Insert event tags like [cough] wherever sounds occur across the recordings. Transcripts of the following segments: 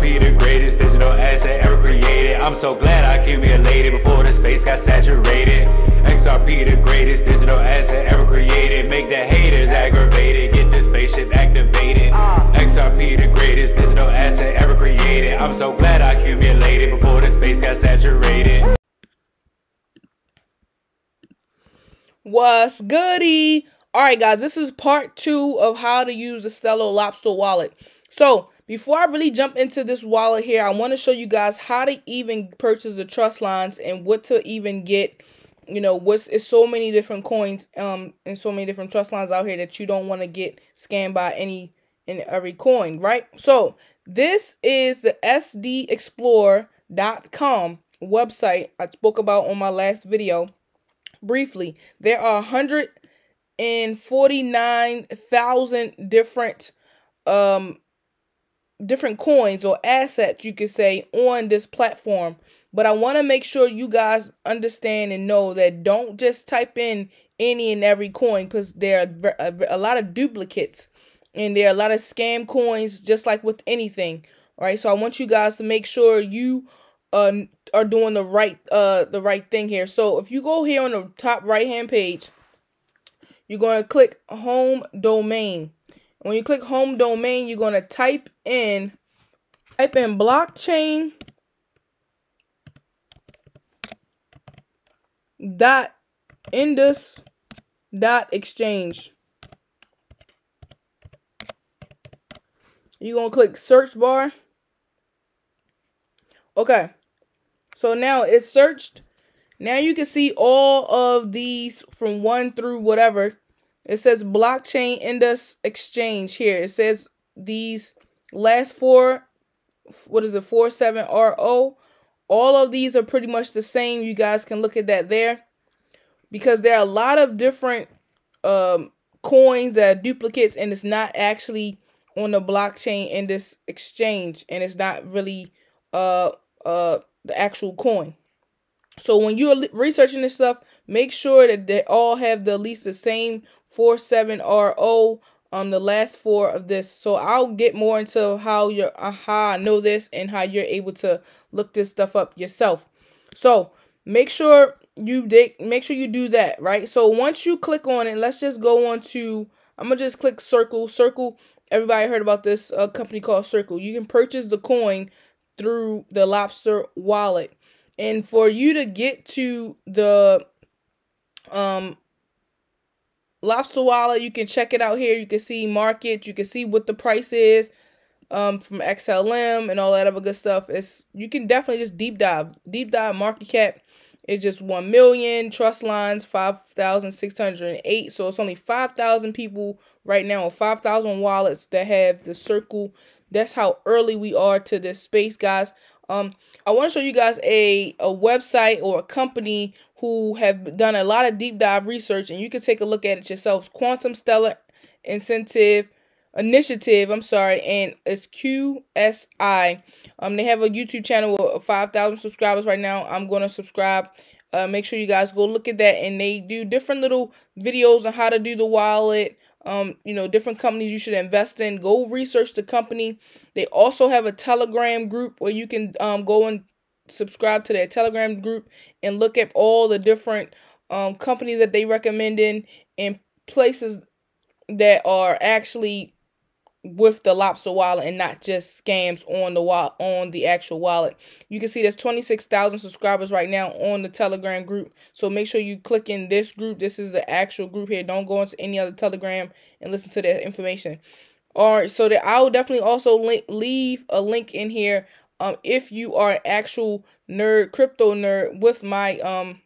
RIP the greatest digital asset ever created. I'm so glad I accumulated before the space got saturated. XRP the greatest digital asset ever created. Make the haters aggravated, get the spaceship activated. XRP the greatest digital asset ever created. I'm so glad I accumulated before the space got saturated. What's goody? All right, guys, this is part two of how to use the Stello Lobster wallet. So before I really jump into this wallet here, I want to show you guys how to even purchase the trust lines and what to even get. You know, what's it's so many different coins um and so many different trust lines out here that you don't want to get scammed by any and every coin, right? So this is the sdexplorer.com website I spoke about on my last video briefly. There are 149,000 different um different coins or assets, you could say, on this platform. But I want to make sure you guys understand and know that don't just type in any and every coin because there are uh, a, lot of duplicates and there are a lot of scam coins, just like with anything. All right, so I want you guys to make sure you uh, are doing the right uh, the right thing here. So if you go here on the top right hand page, you're going to click home domain. When you click home domain, you're going to type in type in blockchain dot indus dot exchange. You're going to click search bar. Okay. So now it's searched. Now you can see all of these from 1 through whatever it says blockchain Indus Exchange here. It says these last four, what is it, four seven RO. All of these are pretty much the same. You guys can look at that there because there are a lot of different um, coins that are duplicates and it's not actually on the blockchain in this exchange and it's not really uh uh the actual coin so when you're researching this stuff, make sure that they all have the, at least the same 47RO on um, the last four of this so i'll get more into how your uh, how i know this and how you're able to look this stuff up yourself so make sure you make sure you do that right so once you click on it let's just go on to i'm gonna just click circle circle everybody heard about this uh, company called circle you can purchase the coin through the lobster wallet and for you to get to the um Lobster Wallet, you can check it out here. You can see market, you can see what the price is um from XLM and all that other good stuff. It's you can definitely just deep dive. Deep dive market cap is just 1 million trust lines 5608 so it's only 5000 people right now 5000 wallets that have the circle that's how early we are to this space guys um, I want to show you guys a, a website or a company who have done a lot of deep dive research, and you can take a look at it yourselves. Quantum Stellar Incentive Initiative, I'm sorry, and it's QSI. Um, they have a YouTube channel with 5,000 subscribers right now. I'm going to subscribe. Uh, make sure you guys go look at that, and they do different little videos on how to do the wallet, um, you know, different companies you should invest in. Go research the company. They also have a Telegram group where you can um, go and subscribe to their Telegram group and look at all the different um, companies that they recommend in and places that are actually with the lobster wallet and not just scams on the wall on the actual wallet. You can see there's 26,000 subscribers right now on the Telegram group. So make sure you click in this group. This is the actual group here. Don't go into any other Telegram and listen to their information. All right, so that I will definitely also link, leave a link in here um if you are an actual nerd crypto nerd with my um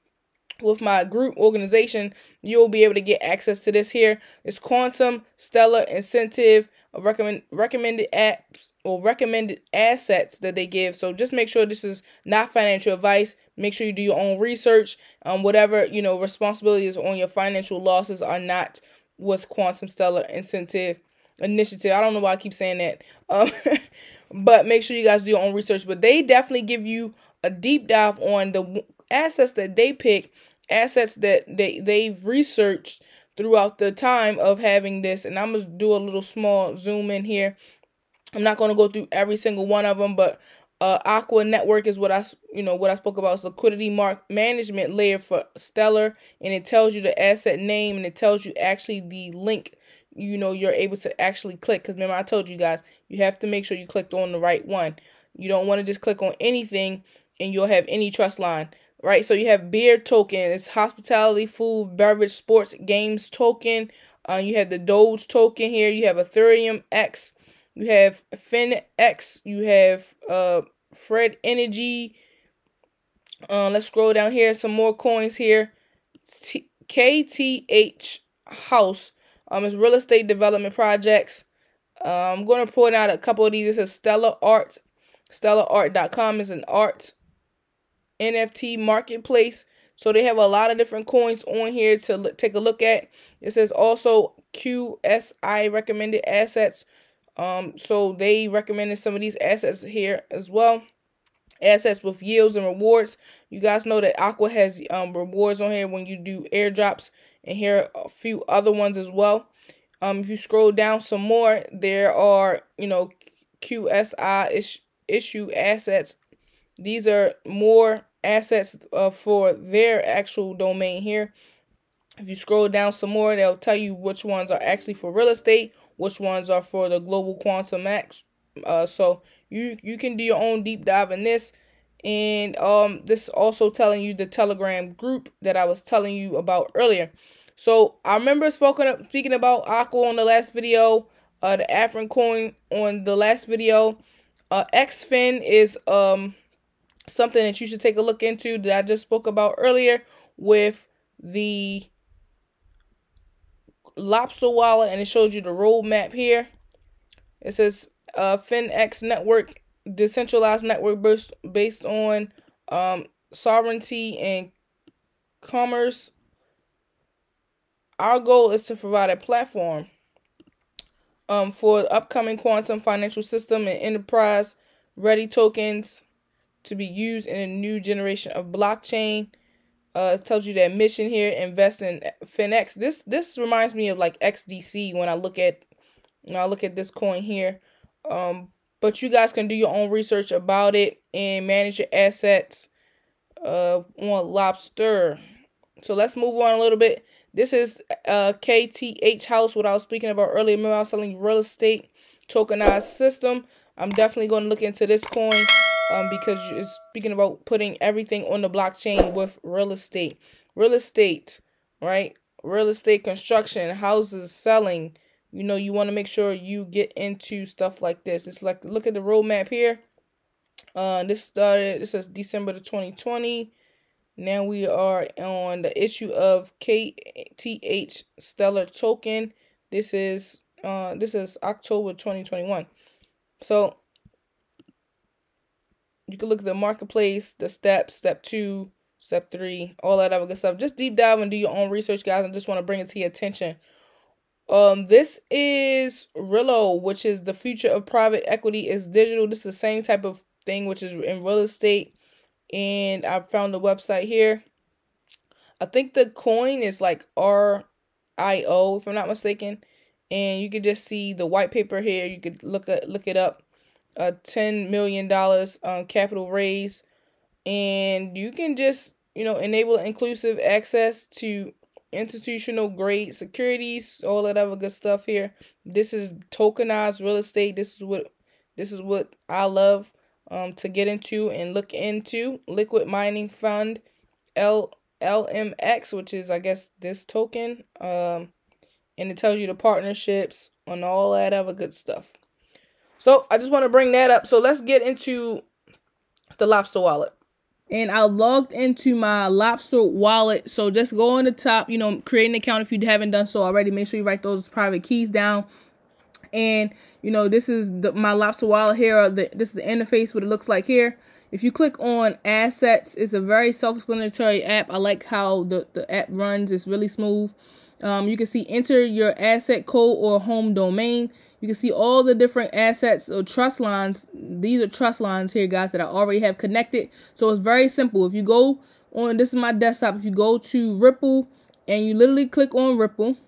with my group organization, you'll be able to get access to this here. It's Quantum, Stellar, Incentive, recommend recommended apps or recommended assets that they give. So just make sure this is not financial advice. Make sure you do your own research. Um, whatever you know, responsibilities on your financial losses are not with Quantum Stellar Incentive Initiative. I don't know why I keep saying that, um, [laughs] but make sure you guys do your own research. But they definitely give you a deep dive on the assets that they pick assets that they they've researched throughout the time of having this. And I'm going to do a little small zoom in here. I'm not going to go through every single one of them, but uh, Aqua Network is what I, you know, what I spoke about. It's liquidity mark management layer for Stellar, and it tells you the asset name, and it tells you actually the link. You know, you're able to actually click because remember I told you guys you have to make sure you clicked on the right one. You don't want to just click on anything, and you'll have any trust line right? So you have beer token, it's hospitality, food, beverage, sports, games token. Uh, you have the Doge token here. You have Ethereum X. You have Fin X. You have uh, Fred Energy. Uh, let's scroll down here. Some more coins here. T KTH House. Um, it's real estate development projects. Uh, I'm going to point out a couple of these. It says Stella Art. StellaArt.com is an art NFT marketplace. So they have a lot of different coins on here to look, take a look at. It says also QSI recommended assets. Um, so they recommended some of these assets here as well. Assets with yields and rewards. You guys know that Aqua has um, rewards on here when you do airdrops. And here are a few other ones as well. Um, if you scroll down some more, there are, you know, QSI issue assets these are more assets uh, for their actual domain here. If you scroll down some more, they'll tell you which ones are actually for real estate, which ones are for the global quantum max. Uh, so you you can do your own deep dive in this. And um, this also telling you the Telegram group that I was telling you about earlier. So I remember spoken speaking about Aqua on the last video, uh, the Afrin coin on the last video. Uh, Xfin is um something that you should take a look into that I just spoke about earlier with the lobster wallet and it shows you the roadmap here. It says uh, FinX network, decentralized network based, based on um, sovereignty and commerce. Our goal is to provide a platform um, for upcoming quantum financial system and enterprise ready tokens to be used in a new generation of blockchain. Uh, tells you that mission here, invest in FinX. This this reminds me of like XDC when I look at when I look at this coin here. Um, but you guys can do your own research about it and manage your assets uh, on Lobster. So let's move on a little bit. This is uh, KTH House, what I was speaking about earlier. Remember, I was selling real estate tokenized system. I'm definitely going to look into this coin um, because you're speaking about putting everything on the blockchain with real estate. Real estate, right? Real estate construction, houses, selling. You know, you want to make sure you get into stuff like this. It's like, look at the roadmap here. Uh, this started, this says December the 2020. Now we are on the issue of KTH Stellar Token. This is uh this is October 2021. So you can look at the marketplace, the steps, step two, step three, all that other good stuff. Just deep dive and do your own research, guys. I just want to bring it to your attention. Um, this is Rillo, which is the future of private equity is digital. This is the same type of thing which is in real estate. And I found the website here. I think the coin is like R I O, if I'm not mistaken. And you can just see the white paper here. You could look at look it up a ten million dollars um, capital raise, and you can just you know enable inclusive access to institutional grade securities, all that other good stuff here. This is tokenized real estate. This is what this is what I love um, to get into and look into liquid mining fund L LMX, which is I guess this token. Um, and it tells you the partnerships and all that other good stuff. So I just want to bring that up. So let's get into the lobster wallet. And I logged into my lobster wallet. So just go on the top, you know, create an account if you haven't done so already. Make sure you write those private keys down. And you know, this is the, my lobster wallet here. Uh, the, this is the interface, what it looks like here. If you click on assets, it's a very self-explanatory app. I like how the, the app runs. It's really smooth. Um, you can see enter your asset code or home domain. You can see all the different assets or trust lines. These are trust lines here, guys, that I already have connected. So it's very simple. If you go on, this is my desktop. If you go to Ripple and you literally click on Ripple,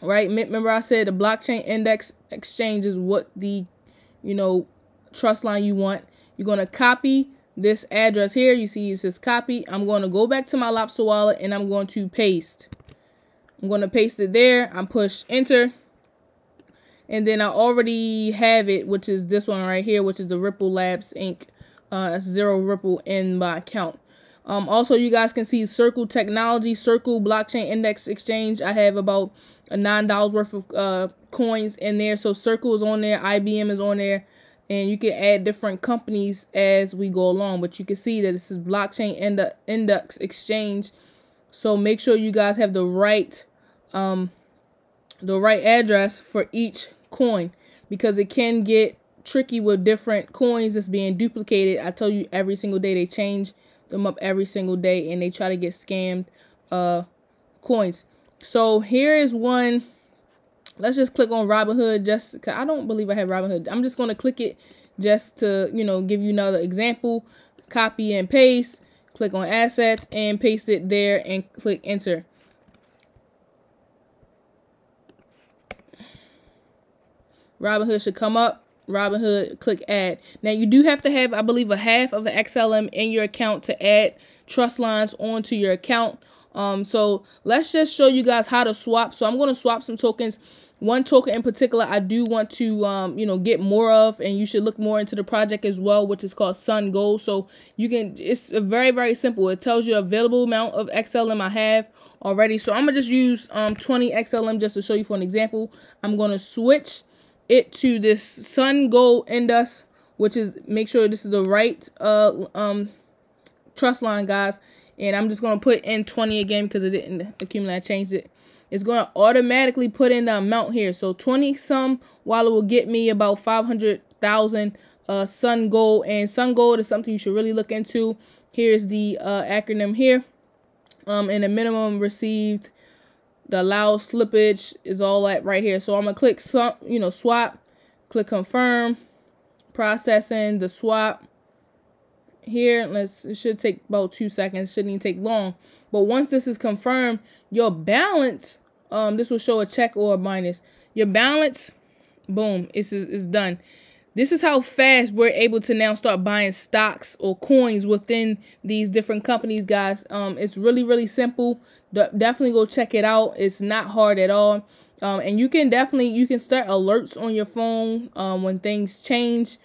right? Remember I said the blockchain index exchange is what the, you know, trust line you want. You're going to copy this address here. You see it says copy. I'm going to go back to my Lobster wallet and I'm going to paste. I'm going to paste it there. I'm push enter. And then I already have it, which is this one right here, which is the Ripple Labs Inc. Uh, zero Ripple in my account. Um, also, you guys can see Circle Technology, Circle Blockchain Index Exchange. I have about $9 worth of uh, coins in there. So Circle is on there, IBM is on there, and you can add different companies as we go along. But you can see that this is Blockchain Index Exchange. So make sure you guys have the right um, the right address for each coin because it can get tricky with different coins that's being duplicated. I tell you every single day they change them up every single day and they try to get scammed uh coins. So here is one. Let's just click on Robinhood just cause I don't believe I have Robinhood. I'm just gonna click it just to you know give you another example. Copy and paste, click on assets and paste it there and click enter. Robinhood should come up. Robinhood, click add. Now you do have to have, I believe, a half of an XLM in your account to add trust lines onto your account. Um, so let's just show you guys how to swap. So I'm going to swap some tokens. One token in particular, I do want to, um, you know, get more of, and you should look more into the project as well, which is called Sun Gold. So you can, it's very, very simple. It tells you available amount of XLM I have already. So I'm going to just use um, 20 XLM just to show you for an example. I'm going to switch it to this sun gold indus, which is make sure this is the right uh um trust line, guys. And I'm just gonna put in 20 again because it didn't accumulate. I changed it. It's gonna automatically put in the amount here. So 20 some while it will get me about 500,000 uh sun gold. And sun gold is something you should really look into. Here's the uh acronym here. Um, and the minimum received the allow slippage is all at right here. So I'm gonna click some, you know, swap, click confirm, processing the swap here. Let's it should take about two seconds, shouldn't even take long. But once this is confirmed, your balance, um, this will show a check or a minus. Your balance, boom, it's is done. This is how fast we're able to now start buying stocks or coins within these different companies, guys. Um, it's really, really simple. definitely go check it out. It's not hard at all. Um, and you can definitely, you can start alerts on your phone um, when things change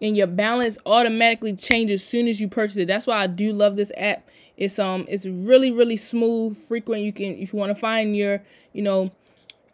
and your balance automatically changes as soon as you purchase it. That's why I do love this app. It's um it's really really smooth, frequent. You can if you want to find your, you know,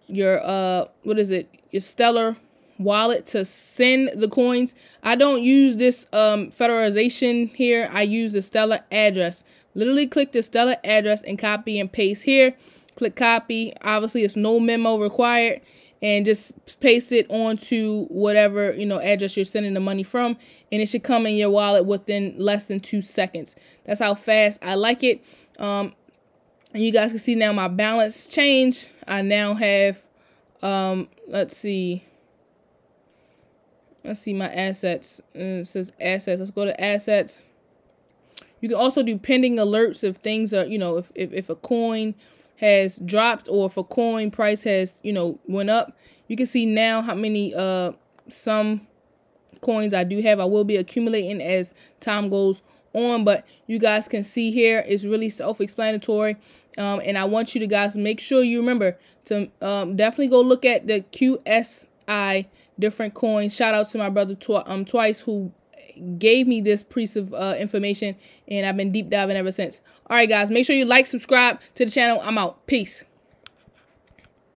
your uh what is it? Your stellar wallet to send the coins. I don't use this um, federalization here. I use the Stellar address. Literally click the Stellar address and copy and paste here. Click copy. Obviously, it's no memo required. And just paste it onto whatever, you know, address you're sending the money from. And it should come in your wallet within less than two seconds. That's how fast I like it. Um, and you guys can see now my balance change. I now have, um, let's see, Let's see my assets. Uh, it says assets. Let's go to assets. You can also do pending alerts if things are, you know, if, if, if a coin has dropped or if a coin price has, you know, went up. You can see now how many, uh, some coins I do have. I will be accumulating as time goes on, but you guys can see here it's really self-explanatory. Um, and I want you to guys make sure you remember to um, definitely go look at the QSI different coins. Shout out to my brother tw um twice who gave me this piece of uh, information, and I've been deep diving ever since. All right, guys, make sure you like, subscribe to the channel. I'm out. Peace.